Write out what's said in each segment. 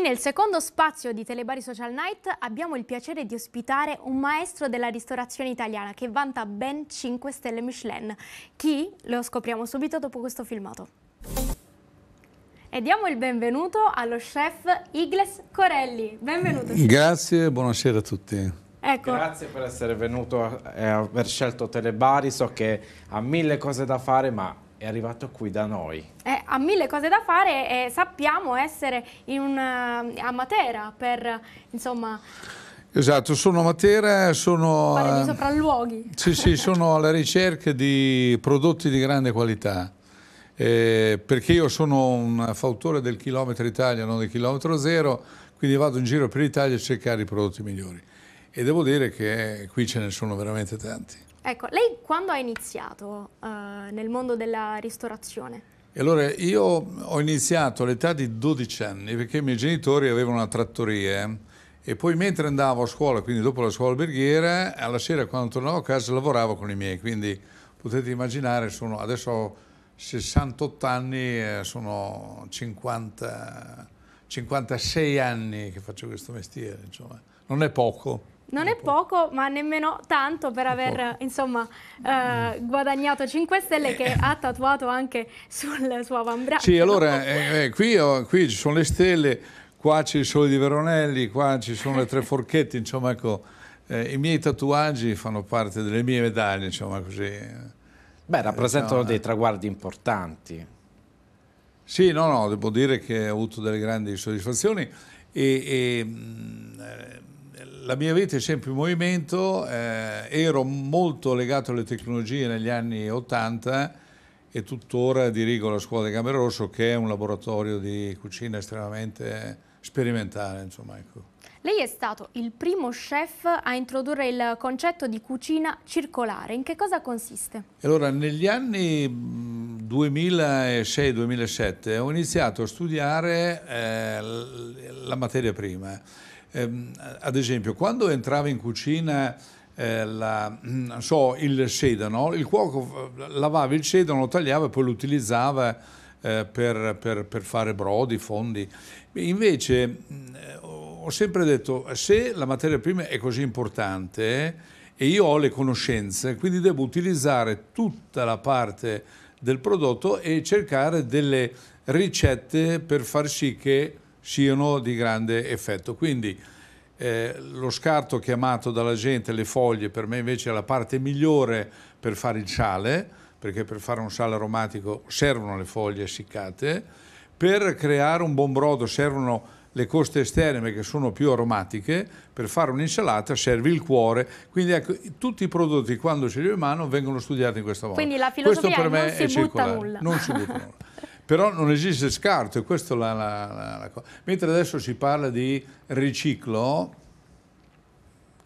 nel secondo spazio di Telebari Social Night abbiamo il piacere di ospitare un maestro della ristorazione italiana che vanta ben 5 stelle Michelin. Chi? Lo scopriamo subito dopo questo filmato. E diamo il benvenuto allo chef Igles Corelli. Benvenuto. Grazie buonasera a tutti. Ecco. Grazie per essere venuto e aver scelto Telebari. So che ha mille cose da fare, ma è arrivato qui da noi. Eh, ha mille cose da fare e sappiamo essere una, eh, a Matera per, insomma... Esatto, sono a Matera, sono... Fare dei eh, sopralluoghi. Sì, sì, sono alla ricerca di prodotti di grande qualità. Eh, perché io sono un fautore del chilometro Italia, non del chilometro zero, quindi vado in giro per l'Italia a cercare i prodotti migliori. E devo dire che qui ce ne sono veramente tanti. Ecco, lei quando ha iniziato uh, nel mondo della ristorazione? E allora io ho iniziato all'età di 12 anni perché i miei genitori avevano una trattoria eh. e poi mentre andavo a scuola, quindi dopo la scuola alberghiera, alla sera quando tornavo a casa lavoravo con i miei, quindi potete immaginare, sono, adesso ho 68 anni, sono 50, 56 anni che faccio questo mestiere, insomma, non è poco non è poco, ma nemmeno tanto per aver insomma, eh, guadagnato 5 stelle che eh. ha tatuato anche sul suo avambraccio. Sì, allora eh, eh, qui, oh, qui, ci sono le stelle, qua ci sono i Veronelli, qua ci sono le tre forchette, insomma ecco, eh, i miei tatuaggi fanno parte delle mie medaglie, insomma così. Beh, rappresentano eh, dei traguardi importanti. Sì, no, no, devo dire che ho avuto delle grandi soddisfazioni e, e mh, mm, la mia vita è sempre in movimento, eh, ero molto legato alle tecnologie negli anni 80 e tuttora dirigo la scuola di Camerosso che è un laboratorio di cucina estremamente sperimentale. Insomma, ecco. Lei è stato il primo chef a introdurre il concetto di cucina circolare. In che cosa consiste? Allora, negli anni 2006-2007 ho iniziato a studiare eh, la materia prima ehm, ad esempio, quando entrava in cucina eh, la, mm, so, il sedano, il cuoco eh, lavava il sedano, lo tagliava e poi lo utilizzava eh, per, per, per, fare brodi, fondi. Invece mm, eh, ho sempre detto, se la materia prima è così importante eh, e io ho le conoscenze, quindi devo utilizzare tutta la parte del prodotto e cercare delle ricette per far sì che siano di grande effetto. Quindi eh, lo scarto chiamato dalla gente, le foglie, per me invece è la parte migliore per fare il sale, perché per fare un sale aromatico servono le foglie essiccate, per creare un buon brodo servono le coste esterne che sono più aromatiche, per fare un'insalata serve il cuore, quindi ecco, tutti i prodotti quando ce li ho in mano vengono studiati in questa modo. Quindi la filosofia Questo per me non si è butta nulla. Non si butta nulla. però non esiste scarto e questa è la, la, la, la cosa. Mentre adesso si parla di riciclo,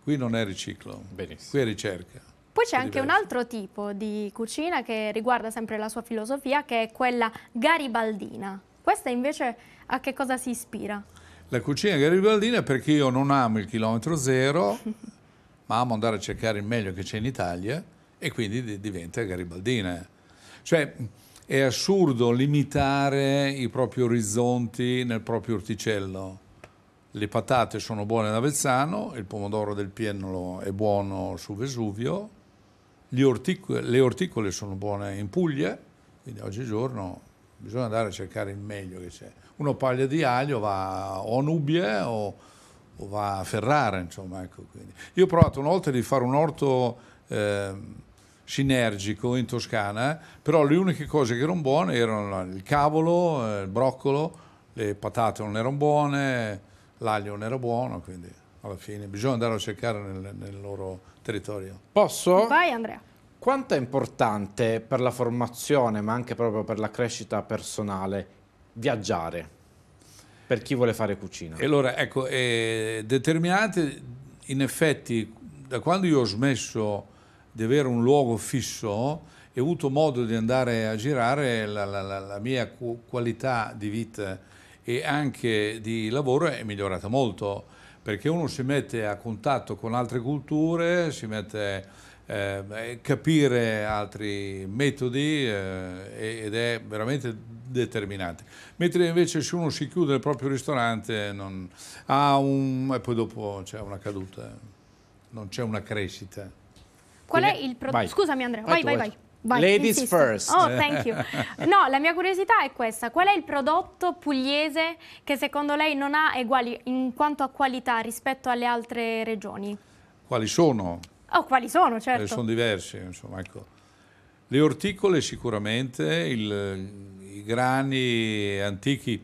qui non è riciclo, Benissimo. qui è ricerca. Poi c'è anche un altro tipo di cucina che riguarda sempre la sua filosofia, che è quella garibaldina. Questa invece a che cosa si ispira? La cucina garibaldina perché io non amo il chilometro zero, ma amo andare a cercare il meglio che c'è in Italia e quindi diventa garibaldina. Cioè, è assurdo limitare i propri orizzonti nel proprio orticello. Le patate sono buone ad Avezzano, il pomodoro del Piennolo è buono su Vesuvio, ortic- le orticole sono buone in Puglia, quindi oggigiorno bisogna andare a cercare il meglio che c'è. Uno paglia di aglio va o a Nubie o, o va a Ferrara, insomma. Ecco, Io ho provato una volta di fare un orto... Eh, sinergico in Toscana, però le uniche cose che erano buone erano il cavolo, eh, il broccolo, le patate non erano buone, l'aglio non era buono, quindi alla fine bisogna andare a cercare nel, nel loro territorio. Posso? Vai Andrea. Quanto è importante per la formazione, ma anche proprio per la crescita personale, viaggiare per chi vuole fare cucina? allora, ecco, eh, determinante, in effetti, da quando io ho smesso di avere un luogo fisso e ho avuto modo di andare a girare la, la, la mia qualità di vita e anche di lavoro è migliorata molto perché uno si mette a contatto con altre culture, si mette eh, a capire altri metodi eh, ed è veramente determinante. Mentre invece se uno si chiude nel proprio ristorante non... ha un... e poi dopo c'è una caduta, non c'è una crescita. Qual è il prodotto? Scusami Andrea, vai, vai, vai. vai. Ladies insisto. first. Oh, thank you. No, la mia curiosità è questa. Qual è il prodotto pugliese che secondo lei non ha eguali in quanto a qualità rispetto alle altre regioni? Quali sono? Oh, quali sono, eh, certo. sono diversi, insomma, ecco. Le orticole sicuramente, il, i grani antichi,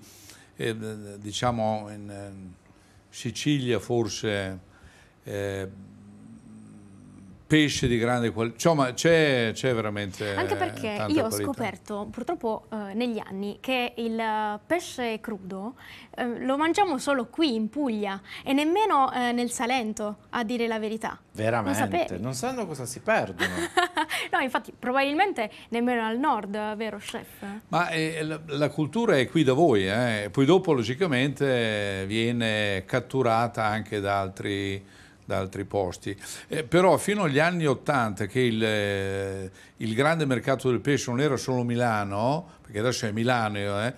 eh, diciamo in eh, Sicilia forse... Eh, pesce di grande qualità, insomma cioè, c'è, veramente Anche perché io ho qualità. scoperto purtroppo eh, negli anni che il pesce crudo eh, lo mangiamo solo qui in Puglia e nemmeno eh, nel Salento, a dire la verità. Veramente, non, non sanno cosa si perdono. no, infatti probabilmente nemmeno al nord, vero chef? Ma eh, la, la, cultura è qui da voi, eh. poi dopo logicamente viene catturata anche da altri da altri posti. Eh, però fino agli anni 80 che il, eh, il, grande mercato del pesce non era solo Milano, perché adesso è Milano, eh,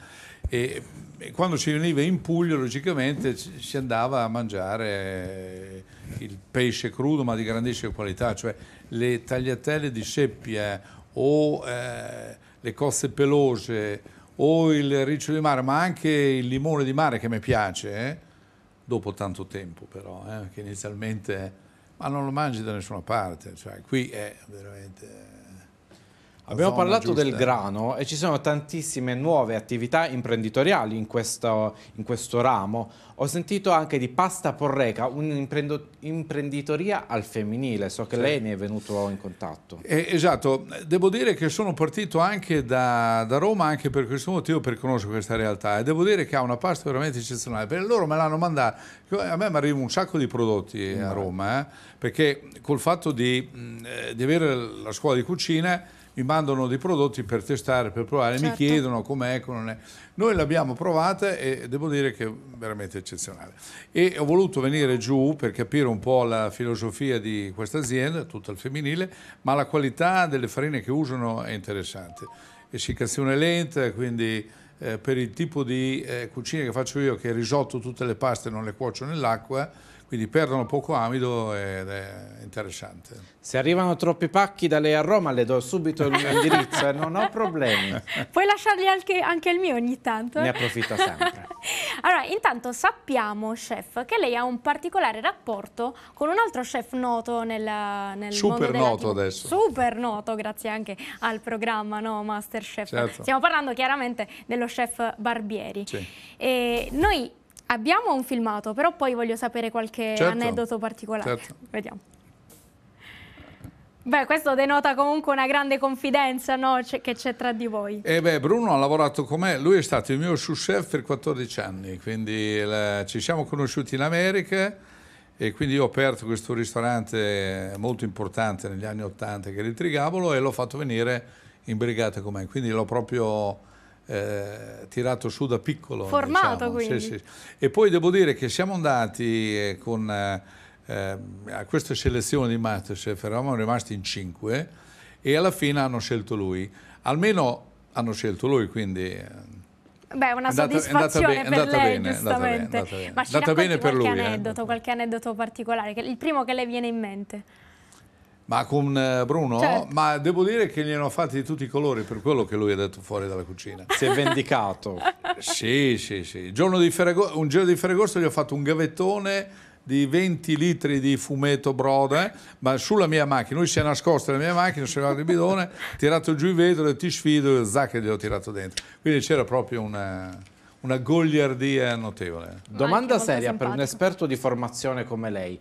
e, e, quando si veniva in Puglia logicamente si andava a mangiare eh, il pesce crudo ma di grandissima qualità, cioè le tagliatelle di seppia o eh, le cozze pelose o il riccio di mare, ma anche il limone di mare che mi piace eh, dopo tanto tempo però, eh, che inizialmente, ma non lo mangi da nessuna parte, cioè qui è veramente Abbiamo parlato giusta. del grano e ci sono tantissime nuove attività imprenditoriali in questo, in questo ramo. Ho sentito anche di Pasta Porreca, un'imprenditoria al femminile. So che sì. lei ne è venuto in contatto. Eh, esatto, devo dire che sono partito anche da, da, Roma anche per questo motivo, per conoscere questa realtà. E devo dire che ha una pasta veramente eccezionale. Perché loro me l'hanno mandata. A me mi arriva un sacco di prodotti no. a Roma, eh, perché col fatto di, eh, di avere la scuola di cucina mi mandano dei prodotti per testare, per provare, certo. mi chiedono com'è, è. Noi l'abbiamo provata e devo dire che è veramente eccezionale. E ho voluto venire giù per capire un po' la filosofia di questa azienda, tutta al femminile, ma la qualità delle farine che usano è interessante. Essiccazione lenta, quindi eh, per il tipo di eh, cucina che faccio io, che risotto tutte le paste non le cuocio nell'acqua, quindi perdono poco amido ed è interessante. Se arrivano troppi pacchi da lei a Roma le do subito il mio indirizzo e non ho problemi. Puoi lasciargli anche, anche il mio ogni tanto? Ne approfitto sempre. allora, intanto sappiamo, chef, che lei ha un particolare rapporto con un altro chef noto nel, nel Super noto adesso. Super noto, grazie anche al programma no, Masterchef. Certo. Stiamo parlando chiaramente dello chef Barbieri. Sì. E noi Abbiamo un filmato, però poi voglio sapere qualche certo. aneddoto particolare. Certo. Vediamo. Beh, questo denota comunque una grande confidenza no? che c'è tra di voi. Eh beh, Bruno ha lavorato con me, lui è stato il mio sous chef per 14 anni, quindi la, ci siamo conosciuti in America e quindi ho aperto questo ristorante molto importante negli anni 80 che era il Trigabolo e l'ho fatto venire in brigata con me, quindi l'ho proprio eh, tirato su da piccolo. Formato diciamo. quindi. Sì, sì. E poi devo dire che siamo andati eh, con, eh, a questa selezione di Masterchef, eravamo rimasti in cinque e alla fine hanno scelto lui. Almeno hanno scelto lui, quindi... Eh, Beh, una andata, soddisfazione andata, per andata lei, bene, giustamente. Andata bene, andata bene. Ma ci andata bene per lui, aneddoto, eh. qualche aneddoto particolare, il primo che le viene in mente. Ma con eh, Bruno? Certo. Ma devo dire che gli hanno fatti di tutti i colori per quello che lui ha detto fuori dalla cucina. Si è vendicato. sì, sì, sì. Ferragosto, un giorno di Ferragosto gli ho fatto un gavettone di 20 litri di fumetto broda, ma sulla mia macchina, lui si è nascosto nella mia macchina, si è arrivato il bidone, tirato giù il vetro, ti sfido e zac gli ho tirato dentro. Quindi c'era proprio una, una gogliardia notevole. Domanda seria simpatico. per un esperto di formazione come lei,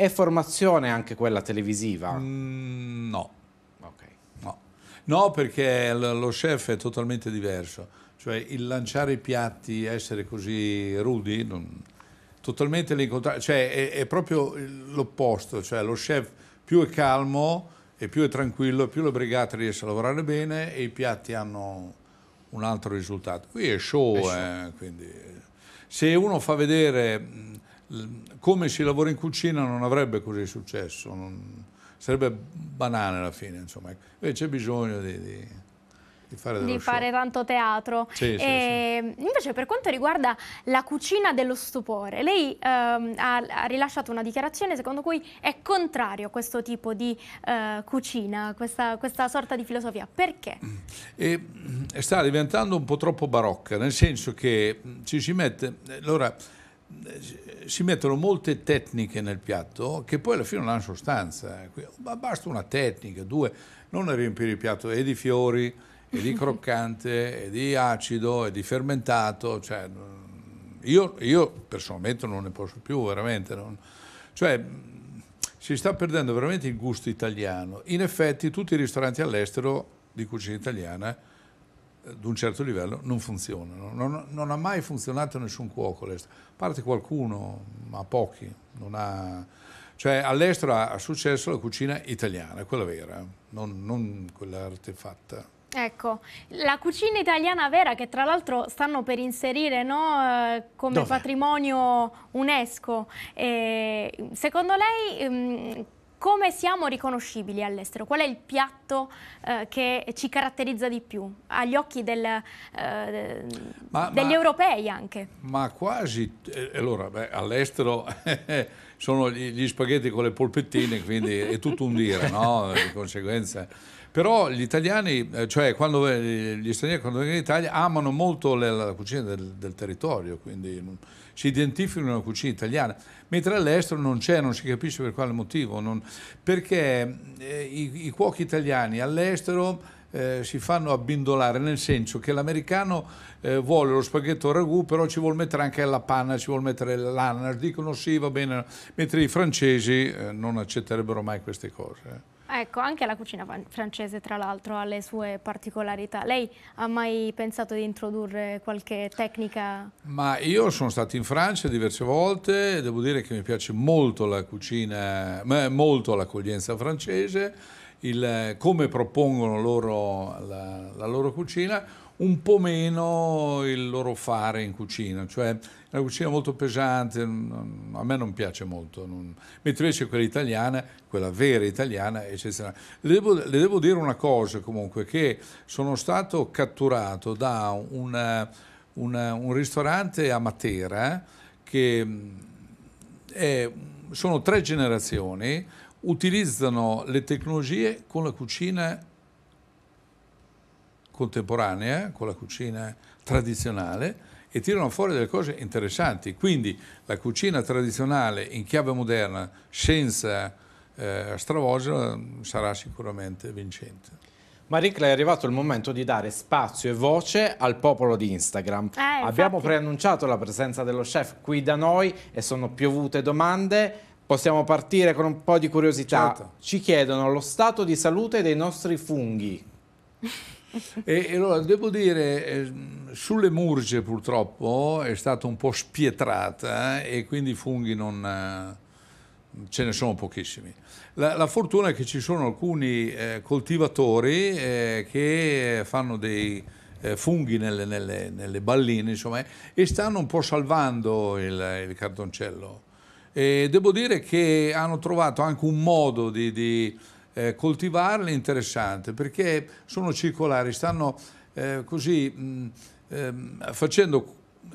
è formazione anche quella televisiva? Mm, no. Okay. no. No, perché lo chef è totalmente diverso. Cioè il lanciare i piatti, essere così rudi, non... totalmente l'incontrare. Cioè è, è proprio l'opposto. Cioè lo chef più è calmo e più è tranquillo, più le brigate riesce a lavorare bene e i piatti hanno un altro risultato. Qui è show, è show. Eh, quindi eh. se uno fa vedere mm, come si lavora in cucina non avrebbe così successo, non, sarebbe banale alla fine, insomma. Invece c'è bisogno di, di di fare, di fare tanto teatro. Sì, e sì, ehm, Invece per quanto riguarda la cucina dello stupore, lei ehm, ha, ha, rilasciato una dichiarazione secondo cui è contrario a questo tipo di eh, cucina, questa, questa, sorta di filosofia. Perché? Mm. E, mm, sta diventando un po' troppo barocca, nel senso che mm, ci si mette... Eh, allora, si mettono molte tecniche nel piatto che poi alla fine non hanno sostanza. Ma basta una tecnica, due, non riempire il piatto e di fiori, e di croccante, e di acido, e di fermentato. Cioè, io, io, personalmente non ne posso più, veramente. Non, cioè, si sta perdendo veramente il gusto italiano. In effetti tutti i ristoranti all'estero di cucina italiana ad un certo livello non funzionano. Non, non ha mai funzionato nessun cuoco all'estero, a parte qualcuno, ma pochi. Ha... Cioè, all'estero ha, successo la cucina italiana, quella vera, non, non quella artefatta. Ecco, la cucina italiana vera che tra l'altro stanno per inserire no, eh, come Dove? patrimonio UNESCO, e eh, secondo lei ehm, come siamo riconoscibili all'estero? Qual è il piatto eh, che ci caratterizza di più agli occhi del, eh, ma, degli ma, europei anche? Ma quasi, eh, allora all'estero eh, sono gli, gli spaghetti con le polpettine, quindi è tutto un dire, no? Di conseguenza però gli italiani, eh, cioè quando, gli stranieri quando vengono in Italia amano molto la cucina del, del territorio, quindi si identificano con la cucina italiana, mentre all'estero non c'è, non si capisce per quale motivo, non, perché eh, i, i, cuochi italiani all'estero eh, si fanno abbindolare, nel senso che l'americano eh, vuole lo spaghetto ragù, però ci vuole mettere anche la panna, ci vuole mettere l'ananas, dicono sì, va bene, mentre i francesi eh, non accetterebbero mai queste cose. Eh. Ecco, anche la cucina francese tra l'altro ha le sue particolarità. Lei ha mai pensato di introdurre qualche tecnica? Ma io sono stato in Francia diverse volte, devo dire che mi piace molto la cucina, molto l'accoglienza francese il, come propongono loro la, la, loro cucina, un po' meno il loro fare in cucina, cioè una cucina molto pesante, a me non piace molto, non, mentre invece quella italiana, quella vera italiana, eccezionale. Le devo, le devo dire una cosa comunque, che sono stato catturato da una, una, un ristorante a Matera eh, che mm, è, sono tre generazioni, utilizzano le tecnologie con la cucina contemporanea, eh, con la cucina tradizionale e tirano fuori delle cose interessanti. Quindi la cucina tradizionale in chiave moderna, senza eh, stravolgerla, sarà sicuramente vincente. Maricla è arrivato il momento di dare spazio e voce al popolo di Instagram. Eh, Abbiamo preannunciato la presenza dello chef qui da noi e sono piovute domande Possiamo partire con un po' di curiosità. Certo. Ci chiedono lo stato di salute dei nostri funghi. e, e, allora devo dire, eh, sulle murge purtroppo è stata un po' spietrata eh, e quindi i funghi non... Eh, ce ne sono pochissimi. La, la, fortuna è che ci sono alcuni eh, coltivatori eh, che fanno dei eh, funghi nelle, nelle, nelle balline insomma, e stanno un po' salvando il, il cartoncello. E devo dire che hanno trovato anche un modo di, di eh, coltivarle interessante perché sono circolari, stanno eh, così mh, mm, ehm, facendo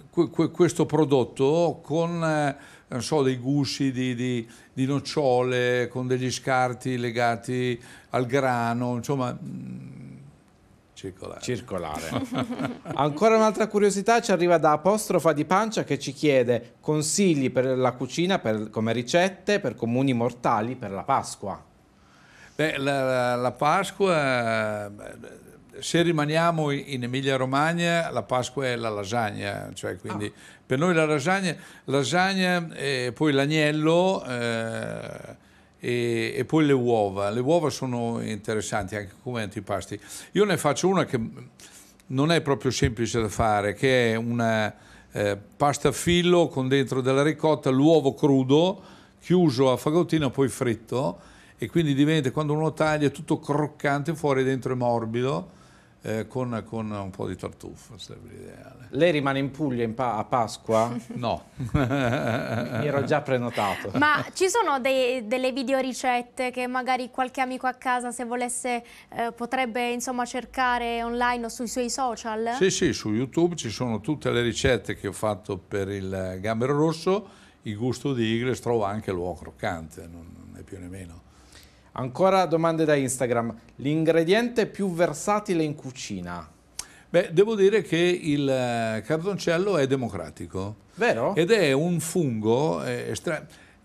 que, que, questo prodotto con eh, so, dei gusci di, di, di, nocciole, con degli scarti legati al grano, insomma... Mh, mm, Circolare. Circolare. Ancora un'altra curiosità ci arriva da Apostrofa di Pancia che ci chiede consigli per la cucina per, come ricette per comuni mortali per la Pasqua. Beh, la, la Pasqua, se rimaniamo in Emilia Romagna, la Pasqua è la lasagna, cioè quindi ah. per noi la lasagna, lasagna e poi l'agnello... Eh, e, e, poi le uova. Le uova sono interessanti anche come antipasti. Io ne faccio una che non è proprio semplice da fare, che è una eh, pasta a filo con dentro della ricotta, l'uovo crudo, chiuso a fagottina, poi fritto e quindi diventa, quando uno taglia, tutto croccante fuori, dentro è morbido eh, con, con, un po' di tartufo sarebbe l'ideale. Lei rimane in Puglia in pa a Pasqua? no. Mi ero già prenotato. Ma ci sono dei, delle videoricette che magari qualche amico a casa se volesse eh, potrebbe insomma cercare online o sui suoi social? Sì, sì, su YouTube ci sono tutte le ricette che ho fatto per il gambero rosso, il gusto di Igles, trova anche l'uovo croccante, non è più nemmeno. Ancora domande da Instagram. L'ingrediente più versatile in cucina? Beh, devo dire che il eh, cardoncello è democratico. Vero? Ed è un fungo, eh,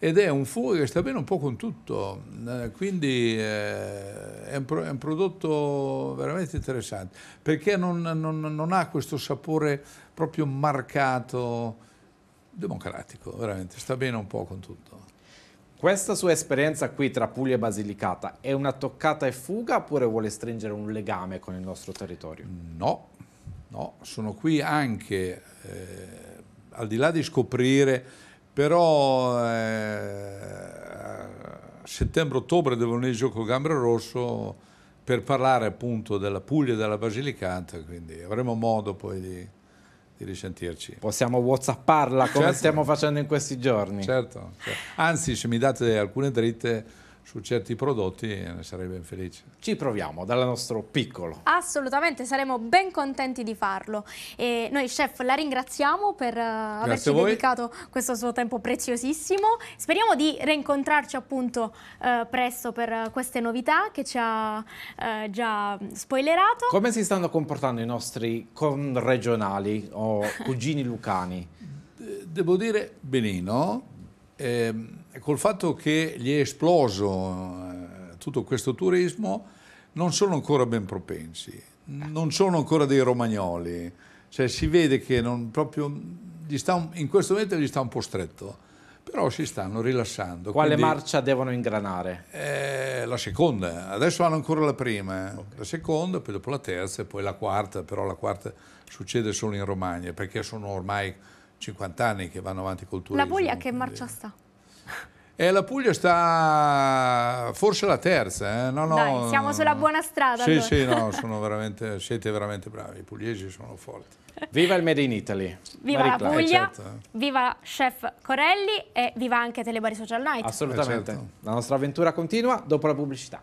ed è un fungo che sta bene un po' con tutto, eh, quindi eh, è, un pro- è, un prodotto veramente interessante, perché non, non, non ha questo sapore proprio marcato, democratico, veramente, sta bene un po' con tutto. Questa sua esperienza qui tra Puglia e Basilicata è una toccata e fuga oppure vuole stringere un legame con il nostro territorio? No, no. sono qui anche, eh, al di là di scoprire, però eh, settembre-ottobre devo venire con Gambero Rosso per parlare appunto della Puglia e della Basilicata, quindi avremo modo poi di di risentirci. Possiamo whatsapparla come certo. stiamo facendo in questi giorni. Certo, certo. anzi se mi date alcune dritte su certi prodotti ne sarei ben felice. Ci proviamo dal nostro piccolo. Assolutamente, saremo ben contenti di farlo. E noi chef la ringraziamo per eh, Grazie averci dedicato questo suo tempo preziosissimo. Speriamo di rincontrarci appunto eh, presto per queste novità che ci ha eh, già spoilerato. Come si stanno comportando i nostri conregionali o cugini lucani? Devo dire benino eh, col fatto che gli è esploso eh, tutto questo turismo, non sono ancora ben propensi, non sono ancora dei romagnoli, cioè si vede che proprio, sta, in questo momento gli sta un po' stretto però si stanno rilassando. Quale Quindi, marcia devono ingranare? Eh, la seconda, adesso hanno ancora la prima, eh. okay. la seconda, poi dopo la terza e poi la quarta, però la quarta succede solo in Romagna perché sono ormai 50 anni che vanno avanti col turismo. La Puglia che marcia sta? E eh, la Puglia sta forse la terza. Eh? No, no, Dai, siamo no, sulla buona strada. Sì, allora. sì, no, veramente, siete veramente bravi. I pugliesi sono forti. Viva il Made in Italy. Viva Marie la Puglia, eh, certo. viva Chef Corelli e viva anche Telebari Social Night. Assolutamente. Eh, certo. La nostra avventura continua dopo la pubblicità.